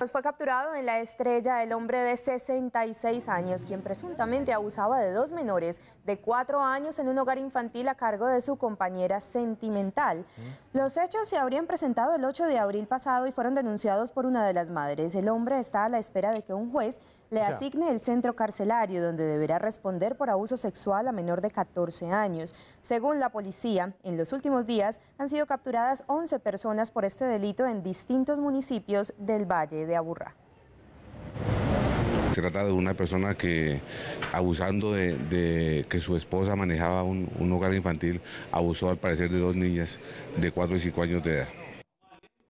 Pues fue capturado en la estrella el hombre de 66 años, quien presuntamente abusaba de dos menores de cuatro años en un hogar infantil a cargo de su compañera sentimental. Mm. Los hechos se habrían presentado el 8 de abril pasado y fueron denunciados por una de las madres. El hombre está a la espera de que un juez le asigne el centro carcelario, donde deberá responder por abuso sexual a menor de 14 años. Según la policía, en los últimos días han sido capturadas 11 personas por este delito en distintos municipios del Valle de Se trata de una persona que, abusando de, que su esposa manejaba un, un hogar infantil, abusó al parecer de dos niñas de 4 y 5 años de edad.